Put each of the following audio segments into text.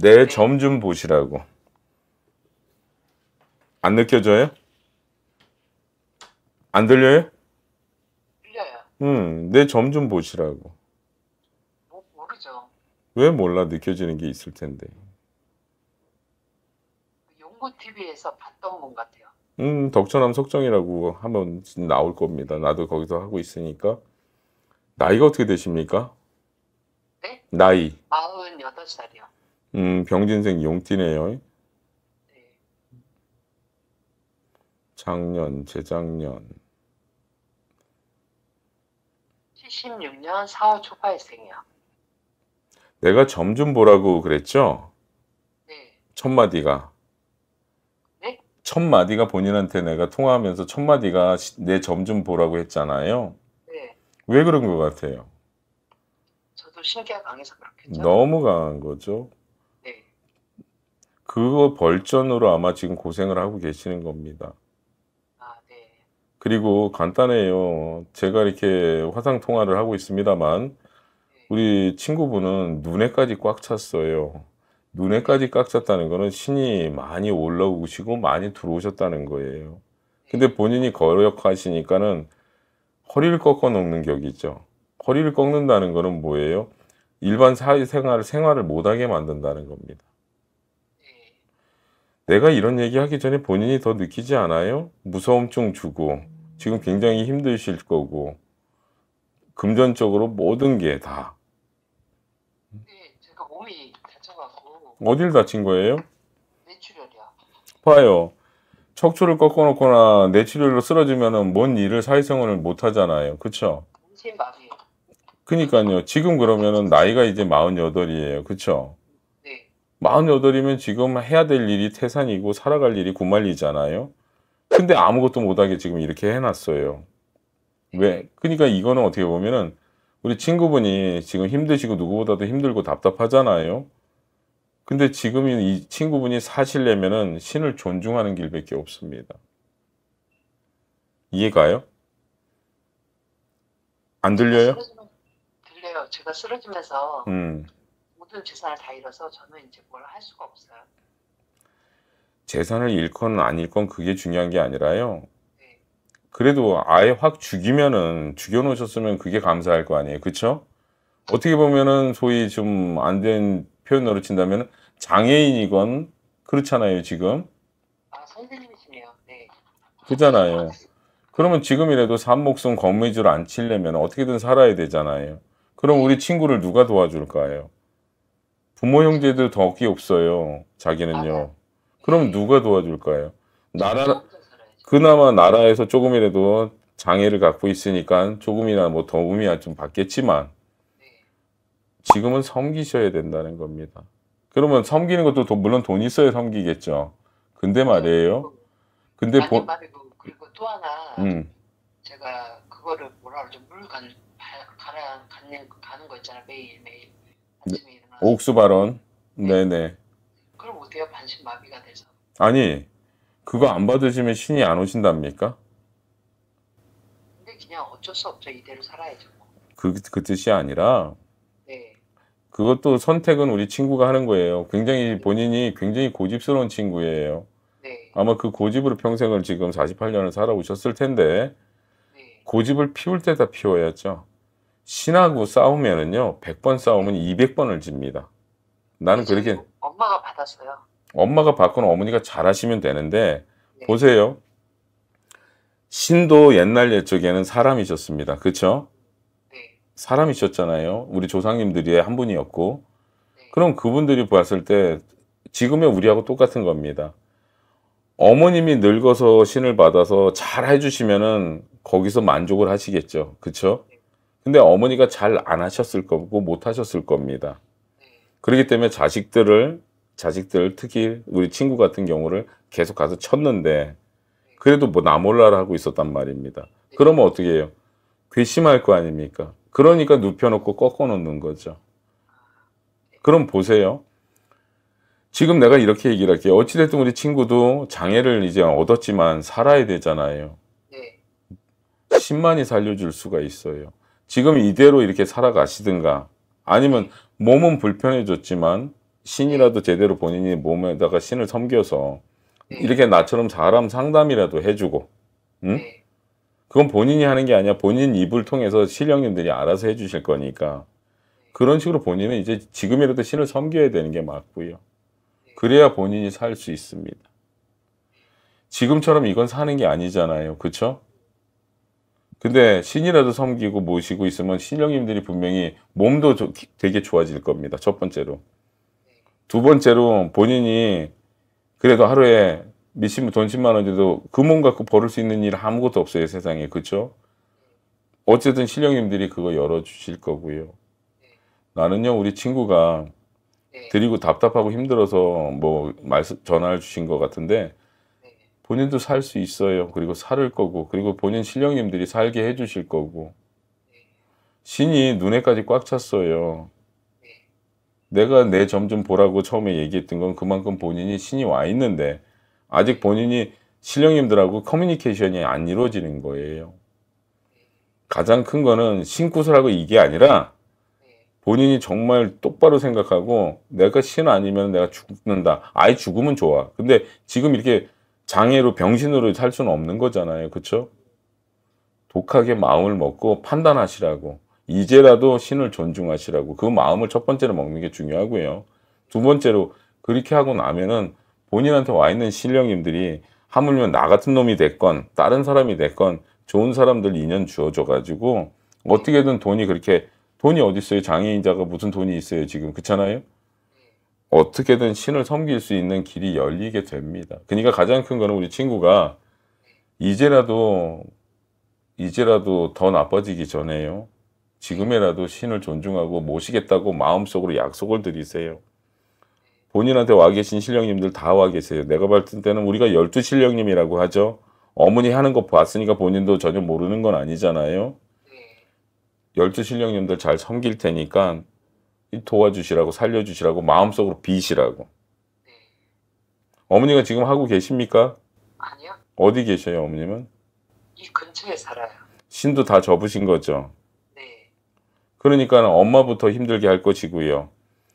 내 점 좀 보시라고. 안 느껴져요? 안 들려요? 들려요. 음, 내점 좀 보시라고. 모, 뭐 모르죠. 왜 몰라 느껴지는 게 있을 텐데. 연구 그 TV에서 봤던 것 같아요. 음, 덕천암 속정이라고 하면 나올 겁니다. 나도 거기서 하고 있으니까. 나이가 어떻게 되십니까? 네? 나이. 48살이요. 음, 병진생 용띠네요. 네. 작년, 재작년. 76년 4월 초발생이야. 내가 점 좀 보라고 그랬죠? 네. 첫 마디가. 네? 첫 마디가 본인한테 내가 통화하면서 첫 마디가 내 점 좀 보라고 했잖아요. 네. 왜 그런 것 같아요? 저도 신기한 강해서 그렇겠죠. 너무 강한 거죠. 그거 벌전으로 아마 지금 고생을 하고 계시는 겁니다. 아, 네. 그리고 간단해요. 제가 이렇게 화상 통화를 하고 있습니다만 네. 우리 친구분은 눈에까지 꽉 찼어요. 눈에까지 꽉 찼다는 거는 신이 많이 올라오시고 많이 들어오셨다는 거예요. 네. 근데 본인이 거역하시니까는 허리를 꺾어 놓는 격이죠. 허리를 꺾는다는 거는 뭐예요? 일반 사회생활, 생활을 못하게 만든다는 겁니다. 내가 이런 얘기 하기 전에 본인이 더 느끼지 않아요? 무서움증 주고 지금 굉장히 힘드실 거고 금전적으로 모든 게 다. 네, 제가 몸이 다쳐갖고 어딜 다친 거예요? 뇌출혈이야. 봐요. 척추를 꺾어놓거나 뇌출혈로 쓰러지면뭔 일을 사회생활을 못 하잖아요. 그렇 그니까요. 지금 그러면 나이가 이제 48이에요. 그렇 48이면 지금 해야 될 일이 태산이고 살아갈 일이 구말리잖아요. 근데 아무것도 못하게 지금 이렇게 해놨어요. 왜? 네. 그러니까 이거는 어떻게 보면은 우리 친구분이 지금 힘드시고 누구보다도 힘들고 답답하잖아요. 근데 지금 이 친구분이 사시려면은 신을 존중하는 길밖에 없습니다. 이해가요? 안 들려요? 들려요. 제가 쓰러지면서 음. 모든 재산을 다 잃어서 저는 이제 뭘 할 수가 없어요. 재산을 잃건 안 잃건 그게 중요한 게 아니라요. 네. 그래도 아예 확 죽이면은 죽여놓으셨으면 그게 감사할 거 아니에요, 그렇죠? 어떻게 보면은 소위 좀 안 된 표현으로 친다면 장애인이건 그렇잖아요, 지금. 아 선생님이시네요. 네. 그잖아요. 그러면 지금이라도 산목숨 건물주를 안 치려면 어떻게든 살아야 되잖아요. 그럼 네. 우리 친구를 누가 도와줄까요? 부모 형제들 덕이 없어요. 자기는요. 맞아요. 네. 그럼 누가 도와줄까요? 나라 그나마 나라에서 조금이라도 장애를 갖고 있으니까 조금이나 뭐 도움이 좀 받겠지만 네. 지금은 섬기셔야 된다는 겁니다. 그러면 섬기는 것도 도, 물론 돈 있어야 섬기겠죠. 근데 말이에요. 근데 보... 그리고 또 하나 음. 제가 그거를 뭐라 그러죠 물 가는 가는 가는 거 있잖아 매일 매일 네. 아침에 네. 옥수 발언. 네. 네네. 그럼 어때요? 반신마비가 돼서. 아니, 그거 안 받으시면 신이 안 오신답니까? 근데 그냥 어쩔 수 없죠. 이대로 살아야죠. 뭐. 그, 그 뜻이 아니라 네. 그것도 선택은 우리 친구가 하는 거예요. 굉장히 네. 본인이 굉장히 고집스러운 친구예요. 네. 아마 그 고집으로 평생을 지금 48년을 살아오셨을 텐데 네. 고집을 피울 때다 피워야죠. 신하고 싸우면은요, 100번 싸우면 200번을 집니다. 나는 그렇게 엄마가 받았어요. 엄마가 받거나 어머니가 잘하시면 되는데 네. 보세요. 신도 옛날 옛적에는 사람이셨습니다. 그렇 네. 사람이셨잖아요. 우리 조상님들이 한 분이었고 네. 그럼 그분들이 봤을 때 지금의 우리하고 똑같은 겁니다. 어머님이 늙어서 신을 받아서 잘 해주시면은 거기서 만족을 하시겠죠. 그렇죠? 근데 어머니가 잘 안 하셨을 거고 못 하셨을 겁니다. 그렇기 때문에 자식들을 자식들 특히 우리 친구 같은 경우를 계속 가서 쳤는데 그래도 뭐 나몰라라 하고 있었단 말입니다. 그러면 어떻게 해요? 괘씸할 거 아닙니까? 그러니까 눕혀놓고 꺾어놓는 거죠. 그럼 보세요. 지금 내가 이렇게 얘기를 할게요. 어찌됐든 우리 친구도 장애를 이제 얻었지만 살아야 되잖아요. 네. 10만이 살려줄 수가 있어요. 지금 이대로 이렇게 살아가시든가 아니면 몸은 불편해졌지만 신이라도 네. 제대로 본인이 몸에다가 신을 섬겨서 네. 이렇게 나처럼 사람 상담이라도 해주고 응? 네. 그건 본인이 하는 게 아니야 본인 입을 통해서 신령님들이 알아서 해주실 거니까 그런 식으로 본인은 이제 지금이라도 신을 섬겨야 되는 게 맞고요 그래야 본인이 살 수 있습니다 지금처럼 이건 사는 게 아니잖아요 그쵸? 근데 신이라도 섬기고 모시고 있으면 신령님들이 분명히 몸도 조, 되게 좋아질 겁니다. 첫 번째로. 두 번째로 본인이 그래도 하루에 미친 돈 10만 원인데도 그 몸 갖고 벌을 수 있는 일 아무것도 없어요. 세상에. 그렇죠? 어쨌든 신령님들이 그거 열어주실 거고요. 나는요. 우리 친구가 네. 드리고 답답하고 힘들어서 뭐 말씀 전화를 주신 것 같은데 본인도 살 수 있어요. 그리고 살을 거고, 그리고 본인 신령님들이 살게 해주실 거고. 신이 눈에까지 꽉 찼어요. 내가 내 점 좀 보라고 처음에 얘기했던 건 그만큼 본인이 신이 와 있는데 아직 본인이 신령님들하고 커뮤니케이션이 안 이루어지는 거예요. 가장 큰 거는 신구슬하고 이게 아니라 본인이 정말 똑바로 생각하고 내가 신 아니면 내가 죽는다. 아예 죽으면 좋아. 근데 지금 이렇게 장애로 병신으로 살 수는 없는 거잖아요. 그렇죠? 독하게 마음을 먹고 판단하시라고 이제라도 신을 존중하시라고 그 마음을 첫 번째로 먹는 게 중요하고요. 두 번째로 그렇게 하고 나면은 본인한테 와 있는 신령님들이 하물며 나 같은 놈이 됐건 다른 사람이 됐건 좋은 사람들 인연 주어져 가지고 어떻게든 돈이 그렇게 돈이 어디 있어요 장애인자가 무슨 돈이 있어요 지금 그렇잖아요 어떻게든 신을 섬길 수 있는 길이 열리게 됩니다. 그러니까 가장 큰 거는 우리 친구가 이제라도 이제라도 더 나빠지기 전에요. 지금이라도 신을 존중하고 모시겠다고 마음속으로 약속을 드리세요. 본인한테 와 계신 신령님들 다 와 계세요. 내가 봤을 때는 우리가 열두 신령님이라고 하죠. 어머니 하는 거 봤으니까 본인도 전혀 모르는 건 아니잖아요. 네. 열두 신령님들 잘 섬길 테니까 도와주시라고 살려주시라고 마음속으로 비시라고. 네. 어머니가 지금 하고 계십니까? 아니요. 어디 계셔요, 어머님은? 이 근처에 살아요. 신도 다 접으신 거죠? 네. 그러니까 엄마부터 힘들게 할 것이고요.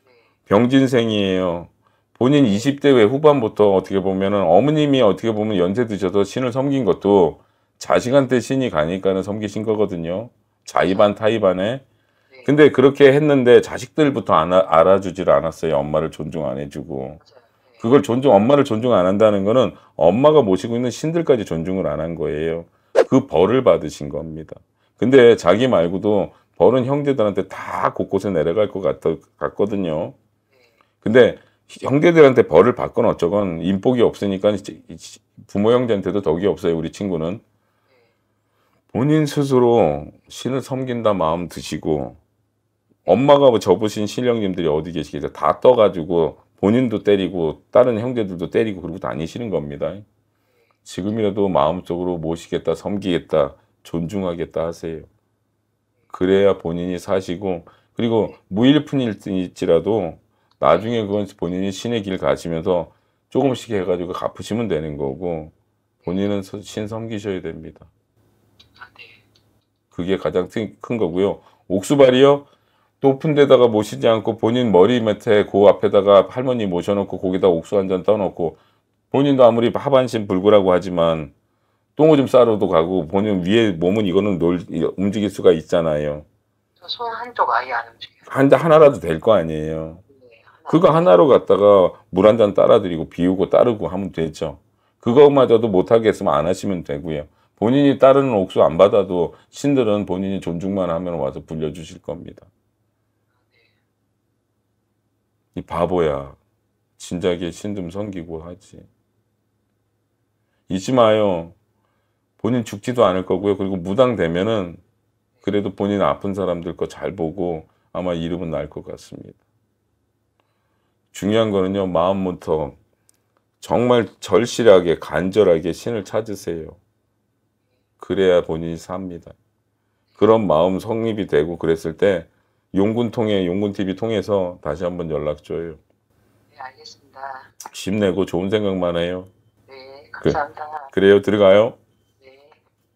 네. 병진생이에요. 본인 20대 왜 후반부터 어떻게 보면은 어머님이 어떻게 보면 연세 드셔서 신을 섬긴 것도 자식한테 신이 가니까는 섬기신 거거든요. 자의반 타의반에 근데 그렇게 했는데 자식들부터 아, 알아주지를 않았어요. 엄마를 존중 안 해주고. 그걸 존중, 엄마를 존중 안 한다는 거는 엄마가 모시고 있는 신들까지 존중을 안 한 거예요. 그 벌을 받으신 겁니다. 근데 자기 말고도 벌은 형제들한테 다 곳곳에 내려갈 것 같, 같거든요. 네. 근데 형제들한테 벌을 받건 어쩌건 인복이 없으니까 부모 형제한테도 덕이 없어요. 우리 친구는. 네. 본인 스스로 신을 섬긴다 마음 드시고 엄마가 뭐 접으신 신령님들이 어디 계시겠어요. 다 떠가지고 본인도 때리고 다른 형제들도 때리고 그러고 다니시는 겁니다. 지금이라도 마음속으로 모시겠다, 섬기겠다, 존중하겠다 하세요. 그래야 본인이 사시고 그리고 무일푼일지라도 나중에 그건 본인이 신의 길 가시면서 조금씩 해가지고 갚으시면 되는 거고 본인은 신 섬기셔야 됩니다. 아, 네. 그게 가장 큰 거고요. 옥수발이요? 높은 데다가 모시지 않고 본인 머리 밑에 그 앞에다가 할머니 모셔놓고 거기다 옥수 한 잔 떠놓고 본인도 아무리 하반신 불구라고 하지만 똥오줌 싸러도 가고 본인 위에 몸은 이거는 놀, 움직일 수가 있잖아요. 손 한쪽 아예 안 움직여요. 한, 하나라도 될 거 아니에요. 네, 그거 하나로 갖다가 물 한 잔 따라드리고 비우고 따르고 하면 되죠. 그것마저도 못하게 했으면 안 하시면 되고요. 본인이 따르는 옥수 안 받아도 신들은 본인이 존중만 하면 와서 불려주실 겁니다. 이 바보야. 진작에 신좀 섬기고 하지. 잊지 마요. 본인 죽지도 않을 거고요. 그리고 무당되면은 그래도 본인 아픈 사람들 거 잘 보고 아마 이름은 날 것 같습니다. 중요한 거는요. 마음부터 정말 절실하게 간절하게 신을 찾으세요. 그래야 본인이 삽니다. 그런 마음 성립이 되고 그랬을 때 용군 통해 용군 TV 통해서 다시 한번 연락 줘요. 네, 알겠습니다. 힘내고 좋은 생각만 해요. 네, 그 감사합니다. 그, 래요 들어가요.